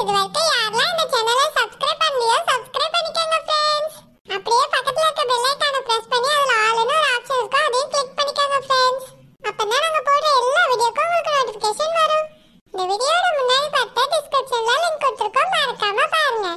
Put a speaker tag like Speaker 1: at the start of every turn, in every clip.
Speaker 1: இது வரைக்கும் யாரெல்லாம் இந்த சேனலை சப்ஸ்கிரைப் பண்ணலையோ சப்ஸ்கிரைப் பண்ணிக்கங்க ஃப்ரெண்ட்ஸ் அப்படியே பக்கத்துல இருக்க பெல் ஐகானை பிரஸ் பண்ணி அதுல ஆல்னு ஒரு ஆப்ஷன் இருக்கும் அதையும் கிளிக் பண்ணிக்கங்க ஃப்ரெண்ட்ஸ் அப்பதான் நாங்க போடுற எல்லா வீடியோக்கும் உங்களுக்கு நோட்டிஃபிகேஷன் வரும் இந்த வீடியோட முன்னாடி பார்த்த டிஸ்கிரிப்ஷன்ல லிங்க் கொடுத்துருக்கோம் மறக்காம பாருங்க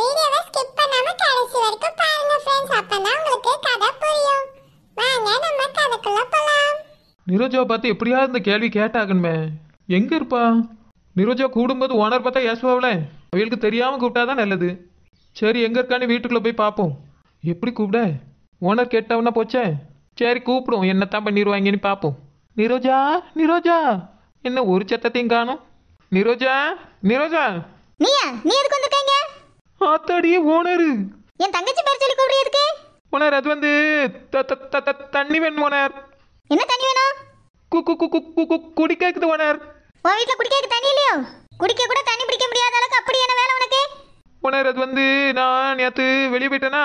Speaker 1: வீடியோவை ஸ்கிப் பண்ணாம கடைசி வரைக்கும் பாருங்க ஃப்ரெண்ட்ஸ் அப்பதான் உங்களுக்கு கதை புரியும் வாங்க நம்ம
Speaker 2: கதைக்குள்ள போலாம் நிரோஜாவை பார்த்து எப்படியாவது இந்த கேள்வி கேட்டாகணுமே எங்க இருப்பா நிரோஜா கூடும்போது ஓனர் பார்த்தா ஏசுவாவில் அவளுக்கு தெரியாமல் கூப்பிட்டாதான் நல்லது சரி எங்கே இருக்கான்னு வீட்டுக்குள்ளே போய் பார்ப்போம் எப்படி கூப்பிட ஓனர் கேட்டவனா போச்சே சரி கூப்பிடும் என்னத்தான் பண்ணிடுவாங்கன்னு பார்ப்போம் நிரோஜா நிரோஜா என்ன ஒரு சத்தத்தையும் காணும் நிரோஜா நிரோஜா நீயா நீ எதுக்கு வந்திருக்கீங்க ஆத்தாடியே ஓனர் என் தங்கச்சி பேர் சொல்லி கூப்பிடுறதுக்கு ஓனர் அது வந்து த- த- த- த- தண்ணி வேணும் ஓனர் என்ன தண்ணி வேணும் கு கு கு கு கு கு- குடிக்கிறது ஓனர்
Speaker 3: உன் வீட்டில் குடிக்க தண்ணி இல்லையோ குடிக்க கூட தண்ணி பிடிக்க முடியாத அளவுக்கு
Speaker 2: அப்படி என்ன வேலை உனக்கு ஓனர் வந்து நான் நேற்று வெளியே போயிட்டேனா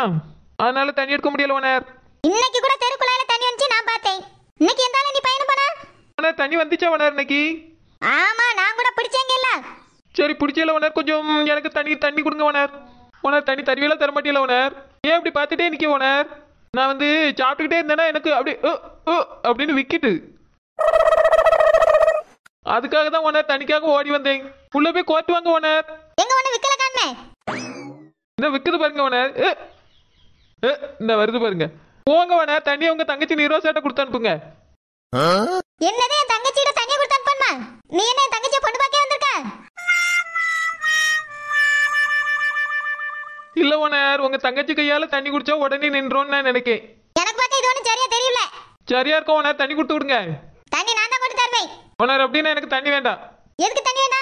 Speaker 2: அதனால தண்ணி எடுக்க முடியல ஓனர் இன்னைக்கு கூட தெருக்குள்ளால தண்ணி வந்துச்சு நான் பார்த்தேன் இன்னைக்கு எந்த நீ பயணம் போனா ஓனர் தண்ணி வந்துச்சா ஓனர் இன்னைக்கு ஆமா நான் கூட பிடிச்சேங்க இல்ல சரி பிடிச்சல ஓனர் கொஞ்சம் எனக்கு தண்ணி தண்ணி கொடுங்க ஓனர் ஓனர் தண்ணி தருவியில தர மாட்டியல ஓனர் ஏன் இப்படி பார்த்துட்டே நிற்க ஓனர் நான் வந்து சாப்பிட்டுக்கிட்டே இருந்தேன்னா எனக்கு அப்படி அப்படின்னு விக்கிட்டு அதுக்காக தான் ஓனர் தனிக்காக ஓடி வந்தேன் உள்ள போய் கோர்ட் வாங்க ஓனர் எங்க ஒண்ணு விக்கல காண்மே இந்த விக்குது பாருங்க ஓனர் இந்த வருது பாருங்க போங்க ஓனர் தனியா உங்க தங்கச்சி நீரோ சேட்டை கொடுத்து அனுப்புங்க என்னது என் தங்கச்சியிட தனியா கொடுத்து அனுப்பமா நீ என்ன என் தங்கச்சியை பொண்ணு பார்க்க வந்திருக்க இல்ல ஓனர் உங்க தங்கச்சி கையால தண்ணி குடிச்சா உடனே நின்றோன்னு நான் நினைக்கேன்
Speaker 3: எனக்கு பார்க்க இது ஒன்றும் சரியா தெரியல
Speaker 2: சரியா இருக்கும் ஓனர் தண்ணி கொடுத்து விடுங்க ஓனர் அப்படின்னா எனக்கு தண்ணி வேண்டாம் எதுக்கு தண்ணி வேணா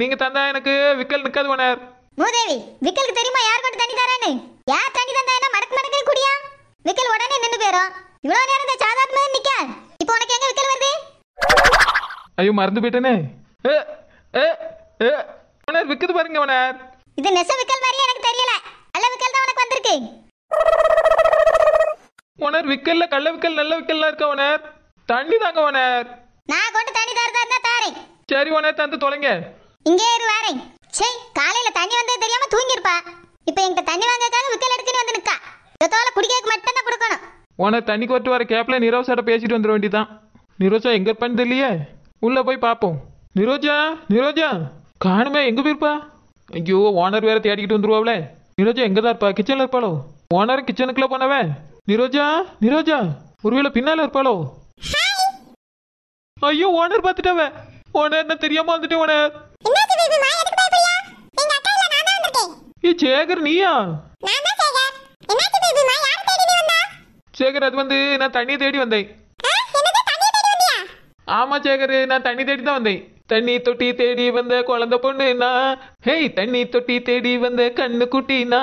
Speaker 2: நீங்க தந்தா எனக்கு விக்கல் நிக்காது ஓனர் மூதேவி
Speaker 3: விக்கலுக்கு தெரியுமா யார் கொண்டு தண்ணி தரேன்னு யார் தண்ணி தந்தா என்ன மடக்கு மடக்கு குடியா விக்கல் உடனே நின்னு போயிடும் இவ்வளவு நேரம் இந்த சாதாரணமா நிக்க இப்போ உனக்கு எங்க விக்கல் வருது
Speaker 2: ஐயோ மறந்து போயிட்டேனே ஏ ஏ ஏ ஓனர் விக்குது பாருங்க ஓனர் இது நெச விக்கல் மாதிரி எனக்கு தெரியல நல்ல விக்கல் தான் உனக்கு வந்திருக்கு ஓனர் விக்கல்ல கள்ள விக்கல் நல்ல விக்கல்லாம் இருக்க ஓனர் தண்ணி தாங்க ஓனர் சரி உனே தந்து தொலைங்க
Speaker 3: இங்கே இரு வாரேன் சே காலையில தண்ணி வந்தே தெரியாம தூங்கிருப்பா இப்போ என்கிட்ட தண்ணி வாங்கக்காக விக்கல் எடுக்கணும் வந்து நிக்கா தோல குடிக்க மட்டும் தான்
Speaker 2: கொடுக்கணும் உனே தண்ணி கொட்டு வர கேப்ல நிரோசாட்ட பேசிட்டு வந்துட வேண்டியதான் நிரோஜா எங்க இருப்பான்னு தெரியலையே உள்ள போய் பார்ப்போம் நிரோஜா நிரோஜா காணுமே எங்க போயிருப்பா ஐயோ ஓனர் வேற தேடிக்கிட்டு வந்துருவாப்ல நிரோஜா எங்க தான் இருப்பா கிச்சன்ல இருப்பாளோ ஓனர் கிச்சனுக்குள்ள போனவே நிரோஜா நிரோஜா ஒருவேளை பின்னால இருப்பாளோ ஐயோ ஓனர் பார்த்துட்டாவே உன என்ன தெரியாமல் வந்துட்டு உன ஏ சேகர் நீயா சேகர் அது வந்து நான் தண்ணி தேடி வந்தேன் ஆமா சேகர் நான் தண்ணி தேடி தான் வந்தேன் தண்ணி தொட்டி தேடி வந்த குழந்தை பொண்ணுனா ஹேய் தண்ணி தொட்டி தேடி வந்த கண்ணு குட்டினா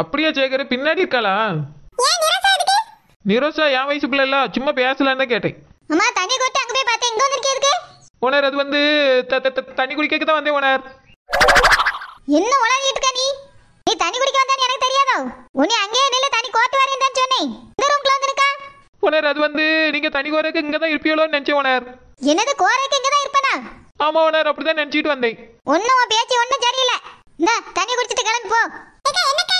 Speaker 2: அப்படியா சேகர் பின்னாடி இருக்காளா நிரோஷா என் வயசு பிள்ளை சும்மா பேசலான்னு கேட்டேன் அம்மா
Speaker 3: தண்ணி கொட்டி அங்க போய் பார்த்தேன் எங்க வந்திருக்கே
Speaker 2: ஓனர் அது வந்து தண்ணி குடிக்கக்கு தான் வந்தேன் ஓனர்
Speaker 3: என்ன உளறிட்டு இருக்க நீ நீ தண்ணி குடிக்க வந்தா எனக்கு தெரியாதோ உன்னை அங்கேயே
Speaker 2: நில்ல தண்ணி கோட்டு வரேன்னு சொன்னேன் இந்த ரூம்ல வந்திருக்க ஓனர் அது வந்து நீங்க தண்ணி கோரக்கு இங்க தான் இருப்பீங்களோன்னு நினைச்சேன் ஓனர் என்னது கோரக்கு இங்க தான் இருப்பனா ஆமா ஓனர் அப்படிதான் நினைச்சிட்டு வந்தேன் ஒன்னும்
Speaker 3: பேச்சு ஒன்னும் சரியில்லை இந்த தண்ணி குடிச்சிட்டு கிளம்பி போ என்னக்கா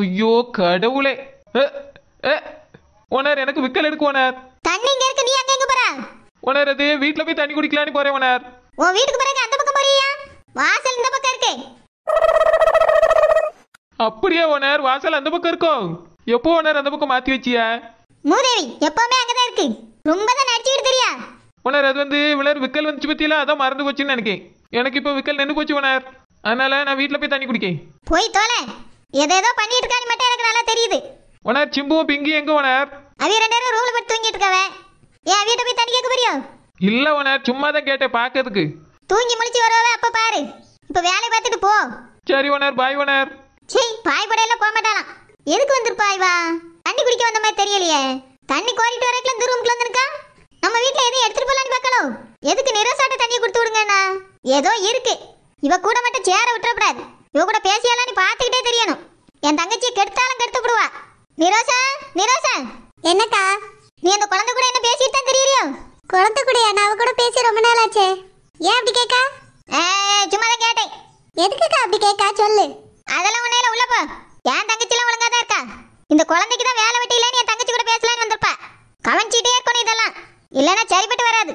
Speaker 2: ஐயோ கடவுளே ஓனர் எனக்கு விக்கல் எடுக்கு ஓனர்
Speaker 3: தண்ணி இங்க இருக்கு நீ அங்கங்க போற
Speaker 2: ஓனர் அது வீட்ல போய் தண்ணி குடிக்கலாம்னு போறேன் ஓனர்
Speaker 3: உன் வீட்டுக்கு போறங்க அந்த பக்கம் போறியா வாசல் இந்த பக்கம் இருக்கு
Speaker 2: அப்படியே ஓனர் வாசல் அந்த பக்கம் இருக்கோ எப்போ ஓனர் அந்த பக்கம் மாத்தி வச்சியா மூதேவி எப்பவுமே தான் இருக்கு ரொம்ப தான் நடிச்சிட்டு தெரியா ஓனர் அது வந்து விலர் விக்கல் வந்துச்சு பத்தியில அத மறந்து போச்சுன்னு நினைக்கேன் எனக்கு இப்போ விக்கல் நின்று போச்சு ஓனர் அதனால நான் வீட்டில் போய் தண்ணி குடிக்கேன் போய் தோலை ஏதேதோ பண்ணிட்டு இருக்கான்னு மட்டும் எனக்கு நல்லா தெரியுது ஓனர் சிம்பு பிங்கி எங்க ஓனர்
Speaker 3: அவிய ரெண்டு பேரும் ரூம்ல போய் தூங்கிட்டு இருக்கவே ஏன் வீட்டை போய் தண்ணி கேக்க போறியோ
Speaker 2: இல்ல ஓனர் சும்மா தான் கேட்டேன் பாக்கிறதுக்கு
Speaker 3: தூங்கி முழிச்சு வரவே அப்ப பாரு இப்ப வேலையை பார்த்துட்டு போ சரி ஓனர் பாய் ஓனர் சீ பாய் படையில போக மாட்டாளாம் எதுக்கு வந்திருப்பா இவா தண்ணி குடிக்க வந்த மாதிரி தெரியலையே தண்ணி கோரிட்டு வரக்குள்ள இந்த ரூம்க்குள்ள வந்திருக்கா நம்ம வீட்ல எதையும் எடுத்துட்டு போலான்னு பார்க்கலாம் எதுக்கு நிரசாட்ட தண்ணி கொடுத்து விடுங்கண்ணா ஏதோ இருக்கு இவ கூட மட்டும் சேர கூடாது இவ கூட பேசியாலாம் நீ பார்த்துக்கிட்டே தெரியணும் என் தங்கச்சி கெடுத்தாலும் கெடுத்து விடுவா நிரோஷா நிரோஷா என்னக்கா நீ அந்த குழந்தை கூட என்ன பேசிட்டு தான் தெரியறியோ குழந்தை கூடயா நான் அவ கூட பேசி ரொம்ப நாள் ஆச்சே ஏன் அப்படி கேக்கா சும்மா தான் கேட்டேன் எதுக்குக்கா அப்படி கேக்கா சொல்லு அதெல்லாம் உன்னையில உள்ள போ என் தங்கச்சிலாம் ஒழுங்கா தான் இருக்கா இந்த குழந்தைக்கு தான் வேலை வெட்டி இல்லைன்னு என் தங்கச்சி கூட பேசலான்னு வந்திருப்பா கவனிச்சிட்டே இருக்கணும் இதெல்லாம் இல்லைன்னா சரிப்பட்டு வராது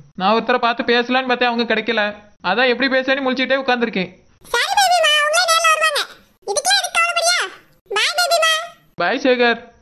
Speaker 2: நான் ஒருத்தரை பார்த்து பேசலான்னு பார்த்தேன் அவங்க கிடைக்கல அதான் எப்படி பேசலான்னு முழிச்சுட்டே உட்காந்துருக்கேன் பாய் சேகர்